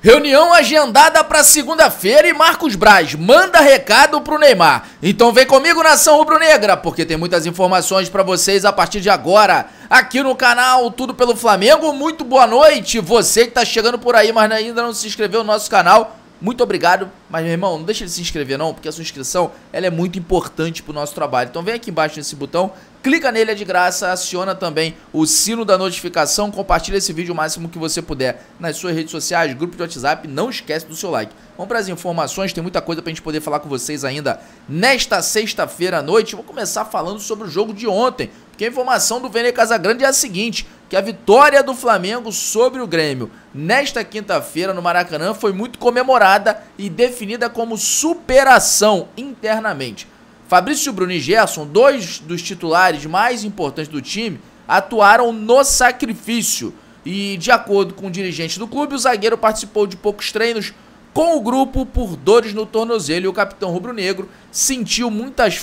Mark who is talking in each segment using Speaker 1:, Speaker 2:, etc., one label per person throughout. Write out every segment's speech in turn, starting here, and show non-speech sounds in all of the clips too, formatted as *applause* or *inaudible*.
Speaker 1: Reunião agendada para segunda-feira e Marcos Braz manda recado pro Neymar. Então vem comigo nação rubro-negra, porque tem muitas informações para vocês a partir de agora. Aqui no canal Tudo pelo Flamengo, muito boa noite. Você que tá chegando por aí, mas ainda não se inscreveu no nosso canal, muito obrigado. Mas meu irmão, não deixa de se inscrever não, porque a sua inscrição ela é muito importante pro nosso trabalho. Então vem aqui embaixo nesse botão, clica nele, é de graça, aciona também o sino da notificação, compartilha esse vídeo o máximo que você puder nas suas redes sociais, grupo de WhatsApp, não esquece do seu like. Vamos para as informações, tem muita coisa para a gente poder falar com vocês ainda nesta sexta-feira à noite. Vou começar falando sobre o jogo de ontem, porque a informação do Vene Casagrande é a seguinte, que a vitória do Flamengo sobre o Grêmio nesta quinta-feira no Maracanã foi muito comemorada e definida como superação internamente. Fabrício Bruno e Gerson, dois dos titulares mais importantes do time, atuaram no sacrifício. E, de acordo com o dirigente do clube, o zagueiro participou de poucos treinos com o grupo por dores no tornozelo. E o capitão rubro-negro sentiu muitas,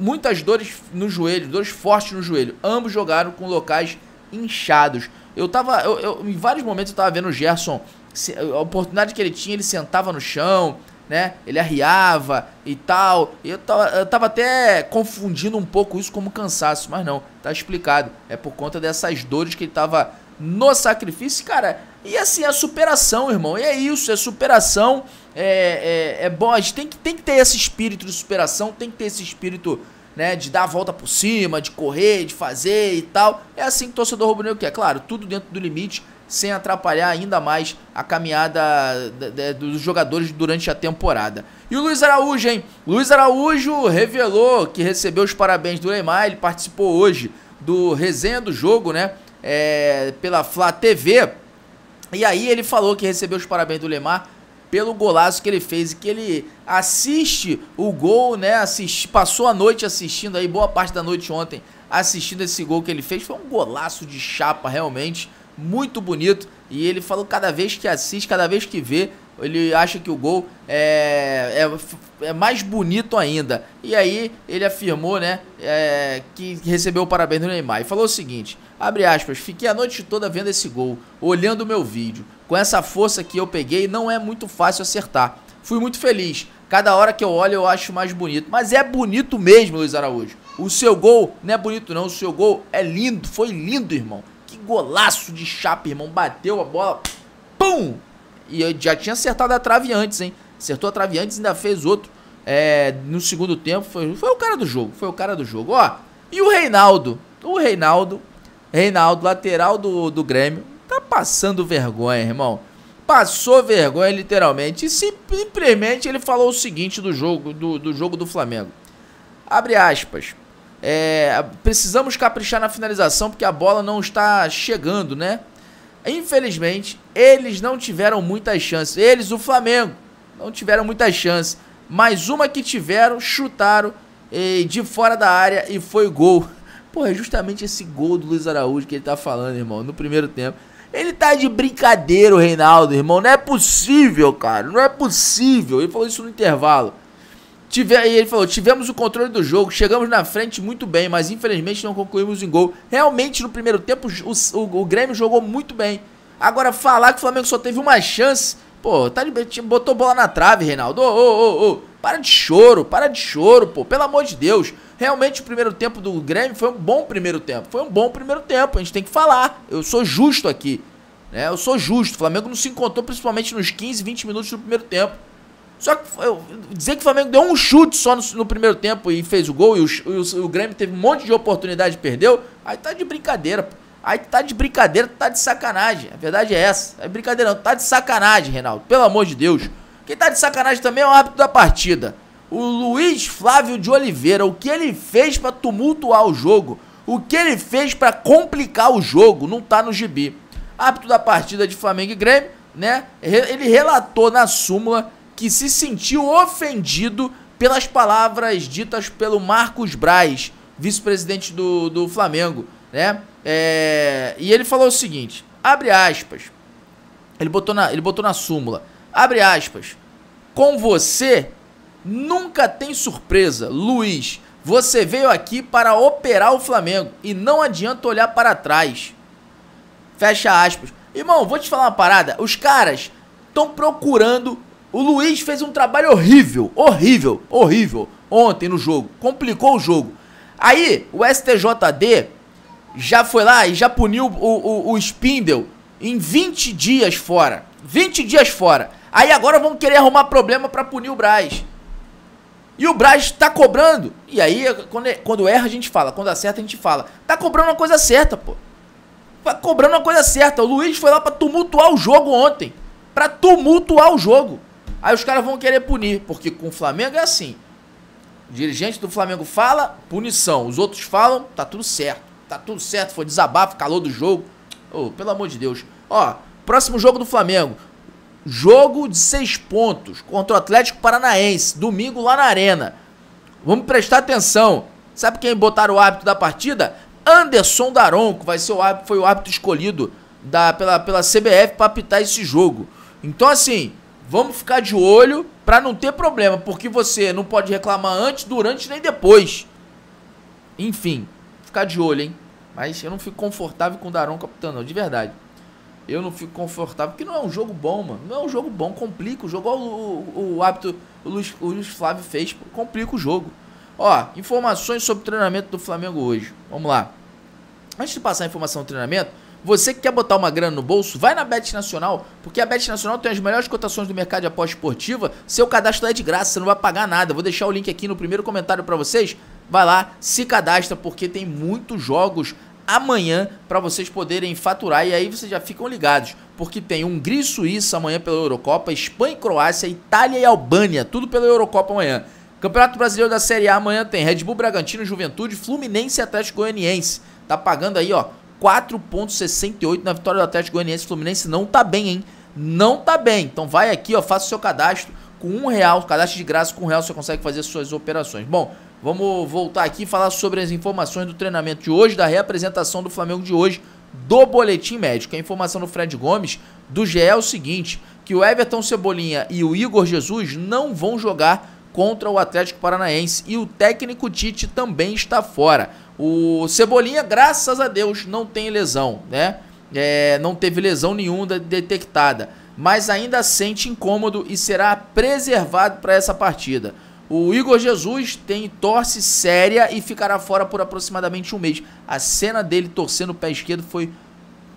Speaker 1: muitas dores no joelho, dores fortes no joelho. Ambos jogaram com locais inchados. Eu tava. Eu, eu, em vários momentos eu tava vendo o Gerson. A oportunidade que ele tinha, ele sentava no chão, né? Ele arriava e tal. Eu tava, eu tava até confundindo um pouco isso como cansaço, mas não, tá explicado. É por conta dessas dores que ele tava no sacrifício, cara. E assim, é superação, irmão. E é isso, é superação. É, é, é bom, a gente tem que, tem que ter esse espírito de superação, tem que ter esse espírito, né, de dar a volta por cima, de correr, de fazer e tal. É assim que o torcedor rubro-negro quer, claro, tudo dentro do limite sem atrapalhar ainda mais a caminhada dos jogadores durante a temporada. E o Luiz Araújo, hein? Luiz Araújo revelou que recebeu os parabéns do Neymar, ele participou hoje do resenha do jogo, né? É, pela Fla TV. E aí ele falou que recebeu os parabéns do Neymar pelo golaço que ele fez e que ele assiste o gol, né? Assist, passou a noite assistindo aí, boa parte da noite ontem, assistindo esse gol que ele fez. Foi um golaço de chapa, realmente muito bonito. E ele falou cada vez que assiste, cada vez que vê, ele acha que o gol é, é, é mais bonito ainda. E aí ele afirmou, né, é, que recebeu o parabéns do Neymar. E falou o seguinte, abre aspas, fiquei a noite toda vendo esse gol, olhando o meu vídeo. Com essa força que eu peguei, não é muito fácil acertar. Fui muito feliz. Cada hora que eu olho, eu acho mais bonito. Mas é bonito mesmo, Luiz Araújo. O seu gol não é bonito não, o seu gol é lindo, foi lindo, irmão. Que golaço de chapa, irmão. Bateu a bola. Pum! E eu já tinha acertado a trave antes, hein? Acertou a trave antes e ainda fez outro. É, no segundo tempo. Foi, foi o cara do jogo. Foi o cara do jogo. Ó, e o Reinaldo. O Reinaldo. Reinaldo, lateral do, do Grêmio. Tá passando vergonha, irmão. Passou vergonha, literalmente. E simplesmente ele falou o seguinte do jogo do, do jogo do Flamengo. Abre aspas. É, precisamos caprichar na finalização porque a bola não está chegando, né? Infelizmente, eles não tiveram muitas chances. Eles, o Flamengo, não tiveram muitas chances. Mais uma que tiveram, chutaram e, de fora da área e foi gol. *laughs* Pô, é justamente esse gol do Luiz Araújo que ele tá falando, irmão, no primeiro tempo. Ele tá de brincadeira, o Reinaldo, irmão. Não é possível, cara. Não é possível. Ele falou isso no intervalo. Tive, aí ele falou: tivemos o controle do jogo, chegamos na frente muito bem, mas infelizmente não concluímos em gol. Realmente, no primeiro tempo, o, o, o Grêmio jogou muito bem. Agora, falar que o Flamengo só teve uma chance. Pô, tá de, botou bola na trave, Reinaldo. Ô, ô, ô, ô. Para de choro, para de choro, pô. Pelo amor de Deus. Realmente o primeiro tempo do Grêmio foi um bom primeiro tempo. Foi um bom primeiro tempo. A gente tem que falar. Eu sou justo aqui. Né? Eu sou justo. O Flamengo não se encontrou principalmente nos 15, 20 minutos do primeiro tempo. Só que dizer que o Flamengo deu um chute só no, no primeiro tempo e fez o gol, e o, o, o, Grêmio teve um monte de oportunidade e perdeu, aí tá de brincadeira, Aí tá de brincadeira, tá de sacanagem. A verdade é essa. É brincadeira não, tá de sacanagem, Reinaldo. Pelo amor de Deus. Quem tá de sacanagem também é o árbitro da partida. O Luiz Flávio de Oliveira, o que ele fez para tumultuar o jogo, o que ele fez para complicar o jogo, não tá no gibi. Árbitro da partida de Flamengo e Grêmio, né? Ele relatou na súmula que se sentiu ofendido pelas palavras ditas pelo Marcos Braz, vice-presidente do, do Flamengo, né? É, e ele falou o seguinte, abre aspas, ele botou na, ele botou na súmula, abre aspas, com você nunca tem surpresa, Luiz, você veio aqui para operar o Flamengo e não adianta olhar para trás. Fecha aspas. Irmão, vou te falar uma parada, os caras estão procurando o Luiz fez um trabalho horrível, horrível, horrível ontem no jogo. Complicou o jogo. Aí o STJD já foi lá e já puniu o, o, o Spindle em 20 dias fora. 20 dias fora. Aí agora vão querer arrumar problema para punir o Braz. E o Braz tá cobrando. E aí, quando, é, quando erra, a gente fala. Quando acerta, a gente fala. Tá cobrando uma coisa certa, pô. Tá cobrando uma coisa certa. O Luiz foi lá pra tumultuar o jogo ontem. Pra tumultuar o jogo. Aí os caras vão querer punir, porque com o Flamengo é assim. O dirigente do Flamengo fala, punição. Os outros falam, tá tudo certo. Tá tudo certo, foi desabafo, calor do jogo. Oh, pelo amor de Deus. Ó, próximo jogo do Flamengo. Jogo de seis pontos contra o Atlético Paranaense, domingo lá na Arena. Vamos prestar atenção. Sabe quem botaram o hábito da partida? Anderson Daronco vai ser o foi o árbitro escolhido da, pela, pela CBF para apitar esse jogo. Então, assim, Vamos ficar de olho para não ter problema, porque você não pode reclamar antes, durante nem depois. Enfim, ficar de olho, hein? Mas eu não fico confortável com o Daron capitão, não, de verdade. Eu não fico confortável, porque não é um jogo bom, mano. Não é um jogo bom, complica o jogo. Olha o, o, o hábito o Luiz, o Luiz Flávio fez, complica o jogo. Ó, informações sobre o treinamento do Flamengo hoje. Vamos lá. Antes de passar a informação do treinamento, você que quer botar uma grana no bolso, vai na Bet Nacional, porque a Bet Nacional tem as melhores cotações do mercado de aposta esportiva. Seu cadastro é de graça, você não vai pagar nada. Vou deixar o link aqui no primeiro comentário para vocês. Vai lá, se cadastra, porque tem muitos jogos amanhã para vocês poderem faturar e aí vocês já ficam ligados, porque tem Hungria e Suíça amanhã pela Eurocopa, Espanha e Croácia, Itália e Albânia, tudo pela Eurocopa amanhã. Campeonato Brasileiro da Série A amanhã tem Red Bull Bragantino, Juventude, Fluminense e Atlético Goianiense. Tá pagando aí, ó, 4.68 na vitória do Atlético Goianiense. O Fluminense não tá bem, hein? Não tá bem. Então vai aqui, ó, faça o seu cadastro com um real, cadastro de graça com um real, você consegue fazer suas operações. Bom, vamos voltar aqui e falar sobre as informações do treinamento de hoje, da reapresentação do Flamengo de hoje, do boletim médico. A informação do Fred Gomes do GE é o seguinte: que o Everton Cebolinha e o Igor Jesus não vão jogar contra o Atlético Paranaense e o técnico Tite também está fora. O Cebolinha, graças a Deus, não tem lesão, né? É, não teve lesão nenhuma detectada, mas ainda sente incômodo e será preservado para essa partida. O Igor Jesus tem torce séria e ficará fora por aproximadamente um mês. A cena dele torcendo o pé esquerdo foi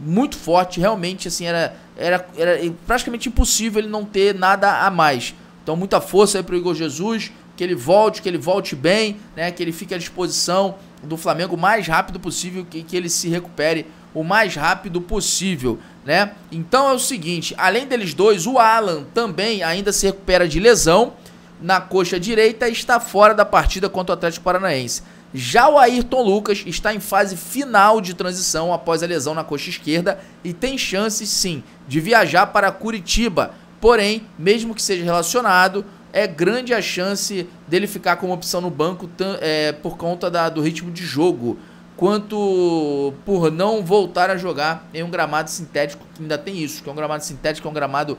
Speaker 1: muito forte, realmente assim era, era, era praticamente impossível ele não ter nada a mais. Então muita força aí pro Igor Jesus, que ele volte, que ele volte bem, né? Que ele fique à disposição do Flamengo o mais rápido possível, que, que ele se recupere o mais rápido possível, né? Então é o seguinte, além deles dois, o Alan também ainda se recupera de lesão na coxa direita e está fora da partida contra o Atlético Paranaense. Já o Ayrton Lucas está em fase final de transição após a lesão na coxa esquerda e tem chances sim de viajar para Curitiba. Porém, mesmo que seja relacionado, é grande a chance dele ficar como opção no banco é, por conta da, do ritmo de jogo, quanto por não voltar a jogar em um gramado sintético, que ainda tem isso, que é um gramado sintético, é um gramado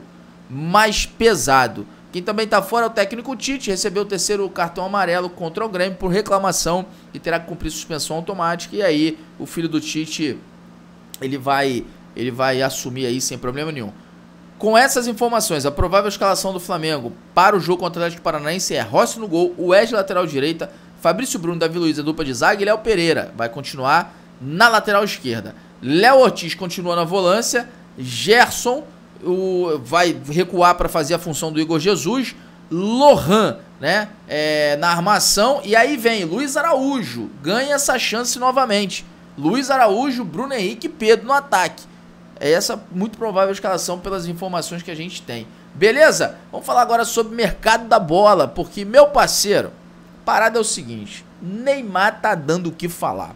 Speaker 1: mais pesado. Quem também está fora é o técnico Tite, recebeu o terceiro cartão amarelo contra o Grêmio por reclamação e terá que cumprir suspensão automática. E aí o filho do Tite ele vai ele vai assumir aí sem problema nenhum. Com essas informações, a provável escalação do Flamengo para o jogo contra o Atlético Paranaense é Rossi no gol, o Wesley lateral direita, Fabrício Bruno, Davi Luiz, a dupla de zaga e Léo Pereira vai continuar na lateral esquerda. Léo Ortiz continua na volância, Gerson o, vai recuar para fazer a função do Igor Jesus, Lohan né, é, na armação e aí vem Luiz Araújo, ganha essa chance novamente. Luiz Araújo, Bruno Henrique e Pedro no ataque. É essa muito provável escalação pelas informações que a gente tem. Beleza? Vamos falar agora sobre mercado da bola, porque meu parceiro, parada é o seguinte, Neymar tá dando o que falar.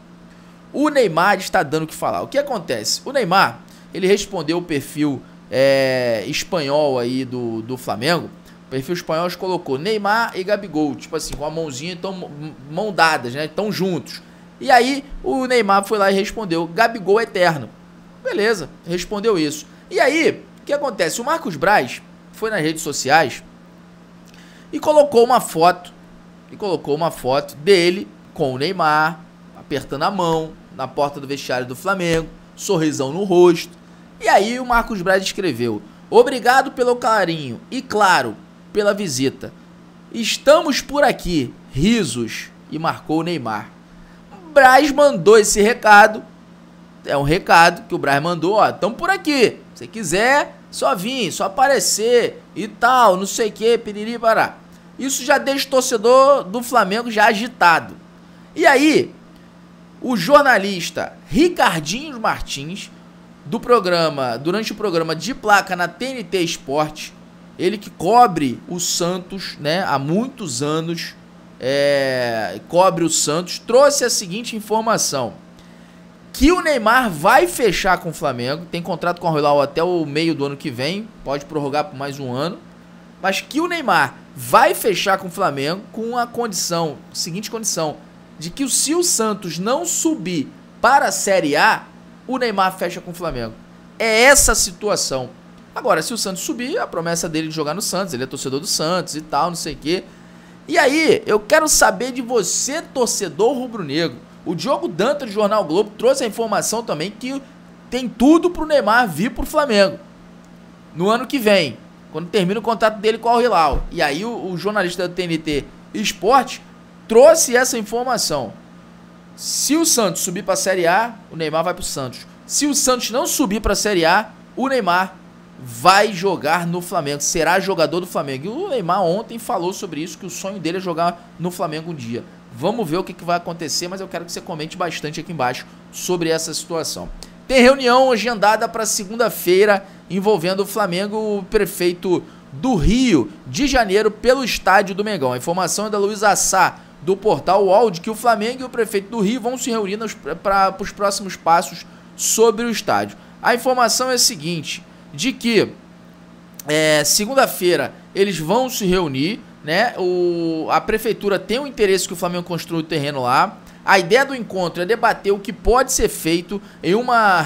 Speaker 1: O Neymar está dando o que falar. O que acontece? O Neymar, ele respondeu o perfil é, espanhol aí do, do Flamengo. O perfil espanhol colocou Neymar e Gabigol, tipo assim, com a mãozinha, tão, mão dadas, né? Estão juntos. E aí o Neymar foi lá e respondeu: Gabigol é eterno. Beleza, respondeu isso. E aí, o que acontece? O Marcos Braz foi nas redes sociais e colocou uma foto. E colocou uma foto dele com o Neymar, apertando a mão, na porta do vestiário do Flamengo, sorrisão no rosto. E aí o Marcos Braz escreveu: Obrigado pelo carinho e, claro, pela visita. Estamos por aqui, risos, e marcou o Neymar. Braz mandou esse recado é um recado que o Braz mandou, ó, tamo por aqui. Se quiser, só vir, só aparecer e tal, não sei o que, piriri, pará. Isso já deixa o torcedor do Flamengo já agitado. E aí, o jornalista Ricardinho Martins, do programa, durante o programa de placa na TNT Esporte, ele que cobre o Santos, né, há muitos anos, é, cobre o Santos, trouxe a seguinte informação que o Neymar vai fechar com o Flamengo, tem contrato com a Hilal até o meio do ano que vem, pode prorrogar por mais um ano, mas que o Neymar vai fechar com o Flamengo com a condição, seguinte condição, de que se o Santos não subir para a Série A, o Neymar fecha com o Flamengo. É essa a situação. Agora, se o Santos subir, a promessa dele de jogar no Santos, ele é torcedor do Santos e tal, não sei o quê. E aí, eu quero saber de você, torcedor rubro-negro. O Diogo Dantas do Jornal Globo trouxe a informação também que tem tudo para o Neymar vir para o Flamengo no ano que vem, quando termina o contrato dele com o Hilal. E aí o, o jornalista do TNT Esporte trouxe essa informação. Se o Santos subir para a Série A, o Neymar vai para o Santos. Se o Santos não subir para a Série A, o Neymar vai jogar no Flamengo, será jogador do Flamengo. E o Neymar ontem falou sobre isso, que o sonho dele é jogar no Flamengo um dia. Vamos ver o que, que vai acontecer, mas eu quero que você comente bastante aqui embaixo sobre essa situação. Tem reunião agendada para segunda-feira envolvendo o Flamengo, o prefeito do Rio de Janeiro, pelo estádio do Mengão. A informação é da Luiz Assá, do portal UOL, que o Flamengo e o prefeito do Rio vão se reunir para os próximos passos sobre o estádio. A informação é a seguinte, de que é, segunda-feira eles vão se reunir, né? O, a prefeitura tem o um interesse que o Flamengo construa o terreno lá. A ideia do encontro é debater o que pode ser feito em uma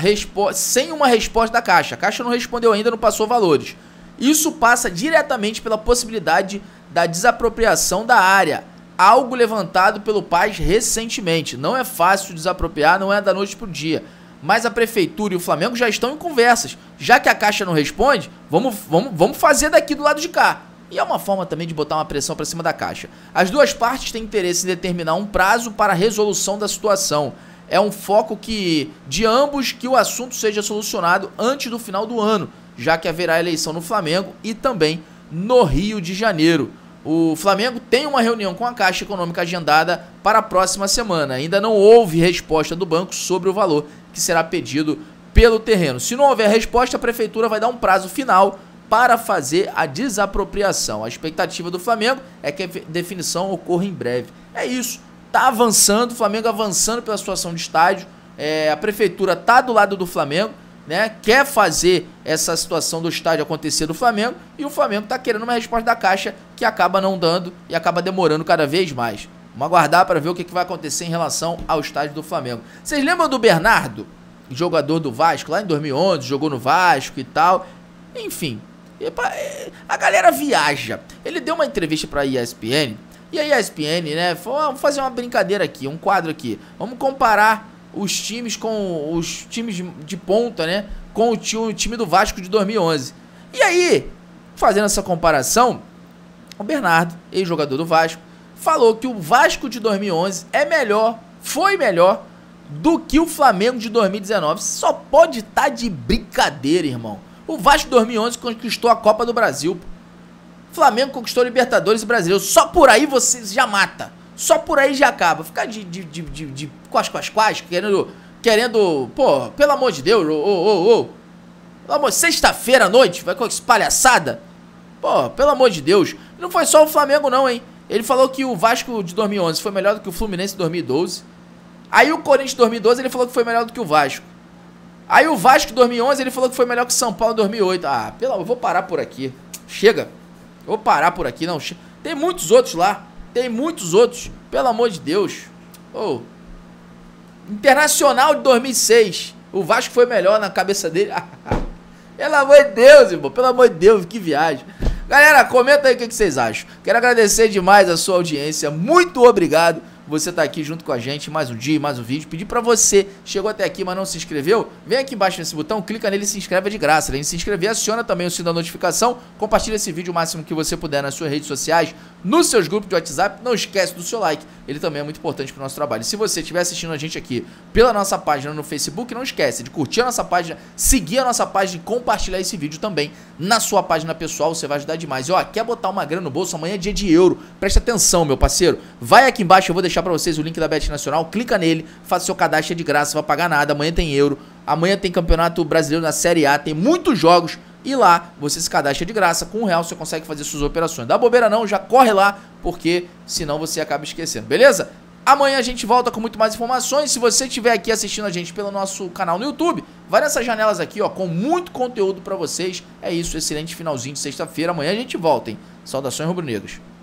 Speaker 1: sem uma resposta da Caixa. A Caixa não respondeu ainda, não passou valores. Isso passa diretamente pela possibilidade da desapropriação da área, algo levantado pelo Paz recentemente. Não é fácil desapropriar, não é da noite para o dia. Mas a prefeitura e o Flamengo já estão em conversas. Já que a Caixa não responde, vamos, vamos, vamos fazer daqui do lado de cá. E é uma forma também de botar uma pressão para cima da caixa. As duas partes têm interesse em determinar um prazo para a resolução da situação. É um foco que de ambos que o assunto seja solucionado antes do final do ano, já que haverá eleição no Flamengo e também no Rio de Janeiro. O Flamengo tem uma reunião com a Caixa Econômica agendada para a próxima semana. Ainda não houve resposta do banco sobre o valor que será pedido pelo terreno. Se não houver resposta, a prefeitura vai dar um prazo final para fazer a desapropriação. A expectativa do Flamengo é que a definição ocorra em breve. É isso. Tá avançando, o Flamengo avançando pela situação de estádio. É, a prefeitura tá do lado do Flamengo, né? Quer fazer essa situação do estádio acontecer do Flamengo e o Flamengo tá querendo uma resposta da Caixa que acaba não dando e acaba demorando cada vez mais. Vamos aguardar para ver o que, que vai acontecer em relação ao estádio do Flamengo. Vocês lembram do Bernardo, jogador do Vasco, lá em 2011, jogou no Vasco e tal. Enfim, Epa, é, a galera viaja. Ele deu uma entrevista pra ESPN. E a ESPN, né? Ah, vamos fazer uma brincadeira aqui, um quadro aqui. Vamos comparar os times com os times de ponta, né? Com o time, o time do Vasco de 2011. E aí, fazendo essa comparação, o Bernardo, ex-jogador do Vasco, falou que o Vasco de 2011 é melhor, foi melhor do que o Flamengo de 2019. Só pode estar tá de brincadeira, irmão. O Vasco 2011 conquistou a Copa do Brasil. O Flamengo conquistou a Libertadores e Brasileiro. Só por aí você já mata. Só por aí já acaba. Ficar de, de, de, de, de quais, quais, quais, querendo, querendo, pô, pelo amor de Deus, ô, ô, ô, pelo amor, sexta-feira à noite, vai com essa palhaçada? Pô, pelo amor de Deus. Não foi só o Flamengo não, hein? Ele falou que o Vasco de 2011 foi melhor do que o Fluminense de 2012. Aí o Corinthians de 2012 ele falou que foi melhor do que o Vasco. Aí o Vasco 2011, ele falou que foi melhor que o São Paulo 2008. Ah, pelo eu vou parar por aqui. Chega. Vou parar por aqui, não. Tem muitos outros lá. Tem muitos outros. Pelo amor de Deus. Oh. Internacional de 2006. O Vasco foi melhor na cabeça dele. *laughs* pelo amor de Deus, irmão. Pelo amor de Deus, que viagem. Galera, comenta aí o que vocês acham. Quero agradecer demais a sua audiência. Muito obrigado você tá aqui junto com a gente, mais um dia, mais um vídeo. Pedir para você, chegou até aqui, mas não se inscreveu, vem aqui embaixo nesse botão, clica nele e se inscreve de graça. Além de se inscrever, aciona também o sino da notificação, compartilha esse vídeo o máximo que você puder nas suas redes sociais, nos seus grupos de WhatsApp. Não esquece do seu like, ele também é muito importante para o nosso trabalho. Se você estiver assistindo a gente aqui pela nossa página no Facebook, não esquece de curtir a nossa página, seguir a nossa página e compartilhar esse vídeo também na sua página pessoal, você vai ajudar demais. E ó, quer botar uma grana no bolso? Amanhã é dia de euro. Presta atenção, meu parceiro. Vai aqui embaixo, eu vou deixar deixar para vocês o link da Bet Nacional. Clica nele, faça seu cadastro é de graça, não vai pagar nada. Amanhã tem Euro, amanhã tem Campeonato Brasileiro na Série A, tem muitos jogos. E lá você se cadastra de graça, com um real você consegue fazer suas operações. Dá bobeira não, já corre lá, porque senão você acaba esquecendo, beleza? Amanhã a gente volta com muito mais informações. Se você estiver aqui assistindo a gente pelo nosso canal no YouTube, vai nessas janelas aqui, ó, com muito conteúdo para vocês. É isso, excelente finalzinho de sexta-feira. Amanhã a gente volta, hein? Saudações rubro-negros.